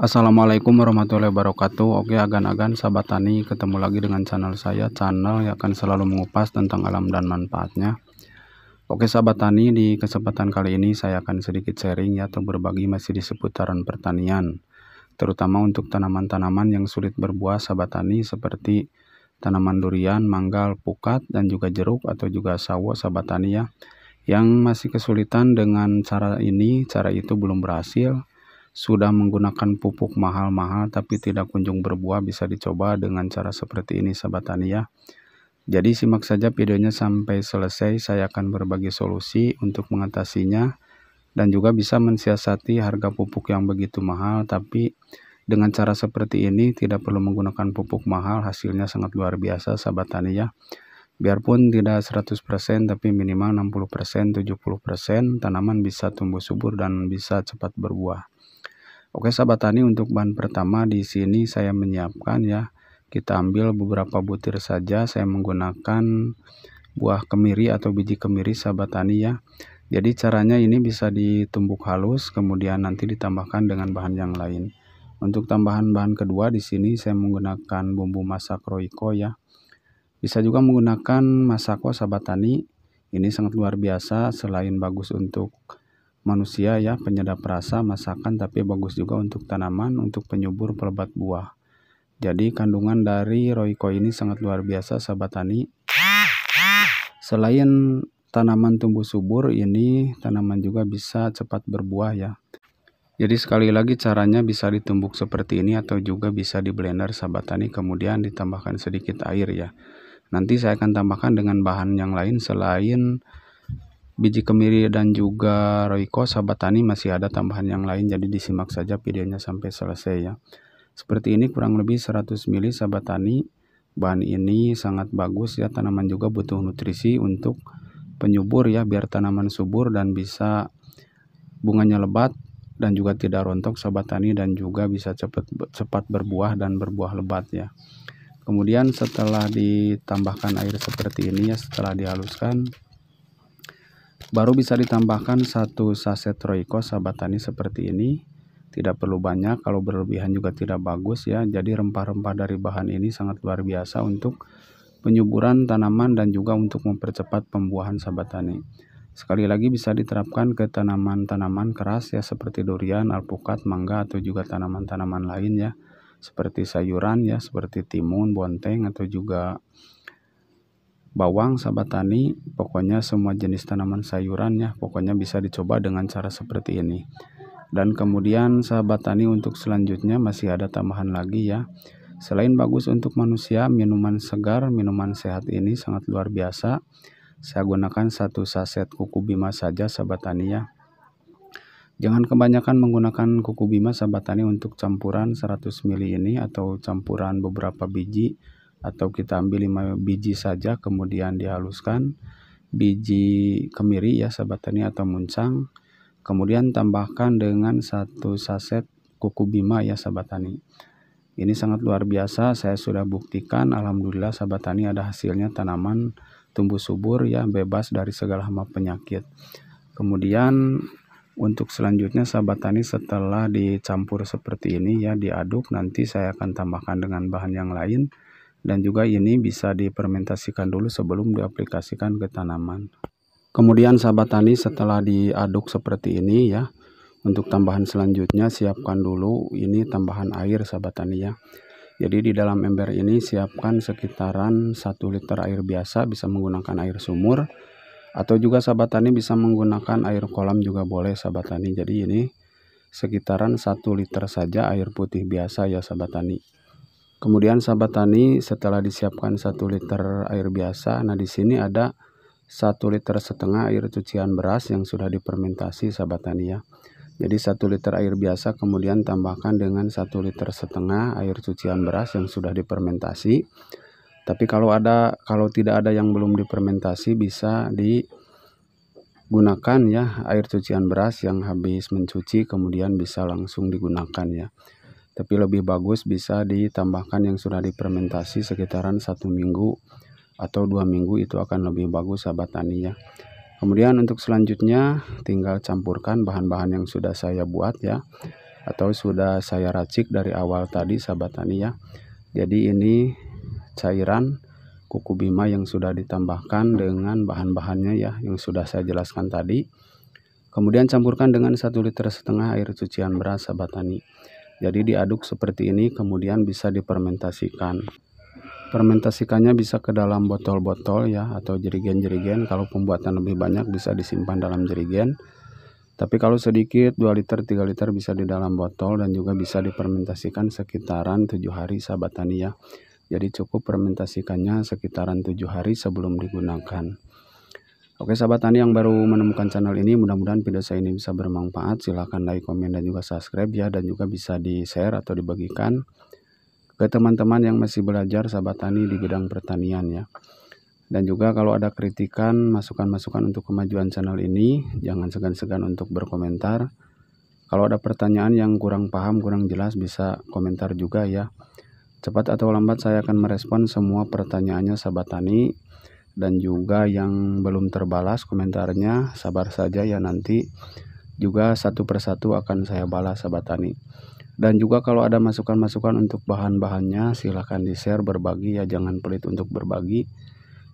Assalamualaikum warahmatullahi wabarakatuh Oke agan-agan sahabat tani ketemu lagi dengan channel saya channel yang akan selalu mengupas tentang alam dan manfaatnya Oke sahabat tani di kesempatan kali ini saya akan sedikit sharing ya atau berbagi masih di seputaran pertanian terutama untuk tanaman-tanaman yang sulit berbuah sahabat tani seperti tanaman durian, mangga, pukat dan juga jeruk atau juga sawo sahabat tani ya yang masih kesulitan dengan cara ini cara itu belum berhasil sudah menggunakan pupuk mahal-mahal tapi tidak kunjung berbuah bisa dicoba dengan cara seperti ini sahabat tani ya. Jadi simak saja videonya sampai selesai saya akan berbagi solusi untuk mengatasinya dan juga bisa mensiasati harga pupuk yang begitu mahal tapi dengan cara seperti ini tidak perlu menggunakan pupuk mahal hasilnya sangat luar biasa sahabat tani ya. Biarpun tidak 100% tapi minimal 60% 70% tanaman bisa tumbuh subur dan bisa cepat berbuah. Oke sahabat tani untuk bahan pertama di sini saya menyiapkan ya kita ambil beberapa butir saja saya menggunakan buah kemiri atau biji kemiri sahabat tani ya jadi caranya ini bisa ditumbuk halus kemudian nanti ditambahkan dengan bahan yang lain untuk tambahan bahan kedua di sini saya menggunakan bumbu masak roiko ya bisa juga menggunakan masako sahabat tani ini sangat luar biasa selain bagus untuk manusia ya penyedap rasa masakan tapi bagus juga untuk tanaman untuk penyubur pelebat buah jadi kandungan dari Royco ini sangat luar biasa sahabat tani selain tanaman tumbuh subur ini tanaman juga bisa cepat berbuah ya jadi sekali lagi caranya bisa ditumbuk seperti ini atau juga bisa di blender sahabat tani kemudian ditambahkan sedikit air ya. Nanti saya akan tambahkan dengan bahan yang lain selain biji kemiri dan juga Royco sahabat tani masih ada tambahan yang lain jadi disimak saja videonya sampai selesai ya. Seperti ini kurang lebih 100 ml sahabat tani. Bahan ini sangat bagus ya tanaman juga butuh nutrisi untuk penyubur ya biar tanaman subur dan bisa bunganya lebat dan juga tidak rontok sahabat tani dan juga bisa cepat cepat berbuah dan berbuah lebat ya. Kemudian setelah ditambahkan air seperti ini ya setelah dihaluskan Baru bisa ditambahkan satu saset Royco sahabat tani seperti ini. Tidak perlu banyak, kalau berlebihan juga tidak bagus ya. Jadi rempah-rempah dari bahan ini sangat luar biasa untuk penyuburan tanaman dan juga untuk mempercepat pembuahan sahabat tani. Sekali lagi bisa diterapkan ke tanaman-tanaman keras ya seperti durian, alpukat, mangga atau juga tanaman-tanaman lain ya seperti sayuran ya seperti timun, bonteng atau juga bawang, sahabat tani, pokoknya semua jenis tanaman sayuran ya, pokoknya bisa dicoba dengan cara seperti ini. Dan kemudian sahabat tani untuk selanjutnya masih ada tambahan lagi ya. Selain bagus untuk manusia, minuman segar, minuman sehat ini sangat luar biasa. Saya gunakan satu saset kuku bima saja sahabat tani ya. Jangan kebanyakan menggunakan kuku bima sahabat tani untuk campuran 100 ml ini atau campuran beberapa biji atau kita ambil 5 biji saja kemudian dihaluskan biji kemiri ya sahabat tani atau muncang kemudian tambahkan dengan satu saset kuku bima ya sahabat tani ini sangat luar biasa saya sudah buktikan alhamdulillah sahabat tani ada hasilnya tanaman tumbuh subur ya bebas dari segala hama penyakit kemudian untuk selanjutnya sahabat tani setelah dicampur seperti ini ya diaduk nanti saya akan tambahkan dengan bahan yang lain dan juga ini bisa dipermentasikan dulu sebelum diaplikasikan ke tanaman kemudian sahabat tani setelah diaduk seperti ini ya untuk tambahan selanjutnya siapkan dulu ini tambahan air sahabat tani ya jadi di dalam ember ini siapkan sekitaran 1 liter air biasa bisa menggunakan air sumur atau juga sahabat tani bisa menggunakan air kolam juga boleh sahabat tani jadi ini sekitaran 1 liter saja air putih biasa ya sahabat tani Kemudian sahabat tani setelah disiapkan 1 liter air biasa, nah di sini ada 1 liter setengah air cucian beras yang sudah dipermentasi sahabat tani ya. Jadi 1 liter air biasa kemudian tambahkan dengan 1 liter setengah air cucian beras yang sudah dipermentasi. Tapi kalau ada kalau tidak ada yang belum dipermentasi bisa digunakan ya air cucian beras yang habis mencuci kemudian bisa langsung digunakan ya tapi lebih bagus bisa ditambahkan yang sudah dipermentasi sekitaran satu minggu atau dua minggu itu akan lebih bagus sahabat tani ya kemudian untuk selanjutnya tinggal campurkan bahan-bahan yang sudah saya buat ya atau sudah saya racik dari awal tadi sahabat tani ya jadi ini cairan kuku bima yang sudah ditambahkan dengan bahan-bahannya ya yang sudah saya jelaskan tadi kemudian campurkan dengan satu liter setengah air cucian beras sahabat tani jadi diaduk seperti ini kemudian bisa dipermentasikan. Fermentasikannya bisa ke dalam botol-botol ya atau jerigen-jerigen. Kalau pembuatan lebih banyak bisa disimpan dalam jerigen. Tapi kalau sedikit 2 liter 3 liter bisa di dalam botol dan juga bisa dipermentasikan sekitaran 7 hari sahabat tani ya. Jadi cukup fermentasikannya sekitaran 7 hari sebelum digunakan. Oke sahabat tani yang baru menemukan channel ini mudah-mudahan video saya ini bisa bermanfaat silahkan like, komen, dan juga subscribe ya dan juga bisa di share atau dibagikan ke teman-teman yang masih belajar sahabat tani di bidang pertanian ya dan juga kalau ada kritikan, masukan-masukan untuk kemajuan channel ini jangan segan-segan untuk berkomentar kalau ada pertanyaan yang kurang paham, kurang jelas bisa komentar juga ya cepat atau lambat saya akan merespon semua pertanyaannya sahabat tani dan juga yang belum terbalas komentarnya sabar saja ya nanti juga satu persatu akan saya balas sahabat tani dan juga kalau ada masukan-masukan untuk bahan-bahannya silahkan di share berbagi ya jangan pelit untuk berbagi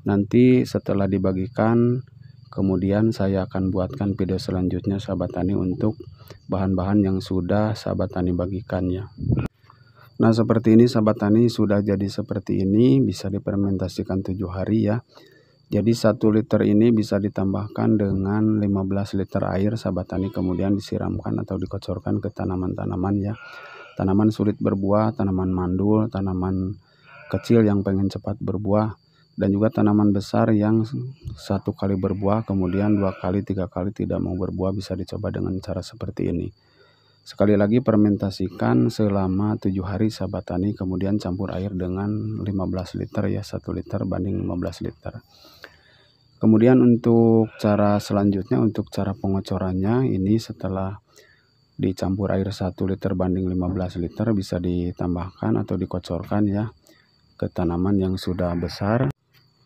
nanti setelah dibagikan kemudian saya akan buatkan video selanjutnya sahabat tani untuk bahan-bahan yang sudah sahabat tani bagikan ya Nah seperti ini sahabat tani sudah jadi seperti ini bisa dipermentasikan tujuh hari ya jadi satu liter ini bisa ditambahkan dengan 15 liter air sahabat tani kemudian disiramkan atau dikocorkan ke tanaman-tanaman ya. Tanaman sulit berbuah, tanaman mandul, tanaman kecil yang pengen cepat berbuah dan juga tanaman besar yang satu kali berbuah kemudian dua kali tiga kali tidak mau berbuah bisa dicoba dengan cara seperti ini. Sekali lagi fermentasikan selama 7 hari sahabat tani kemudian campur air dengan 15 liter ya 1 liter banding 15 liter. Kemudian untuk cara selanjutnya untuk cara pengocorannya ini setelah dicampur air 1 liter banding 15 liter bisa ditambahkan atau dikocorkan ya ke tanaman yang sudah besar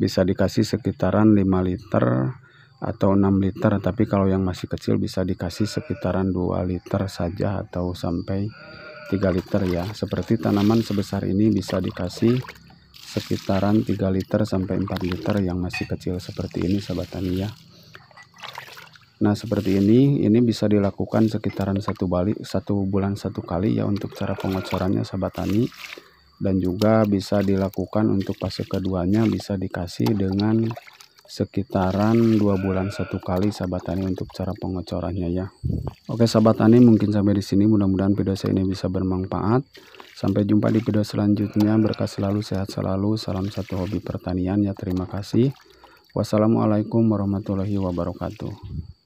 bisa dikasih sekitaran 5 liter atau 6 liter tapi kalau yang masih kecil bisa dikasih sekitaran 2 liter saja atau sampai 3 liter ya seperti tanaman sebesar ini bisa dikasih sekitaran 3 liter sampai 4 liter yang masih kecil seperti ini sahabat tani ya Nah seperti ini ini bisa dilakukan sekitaran satu balik satu bulan satu kali ya untuk cara pengocorannya sahabat tani dan juga bisa dilakukan untuk fase keduanya bisa dikasih dengan sekitaran dua bulan satu kali sahabat tani untuk cara pengecorannya ya oke sahabat tani mungkin sampai di sini mudah-mudahan video saya ini bisa bermanfaat sampai jumpa di video selanjutnya berkah selalu sehat selalu salam satu hobi pertanian ya terima kasih wassalamualaikum warahmatullahi wabarakatuh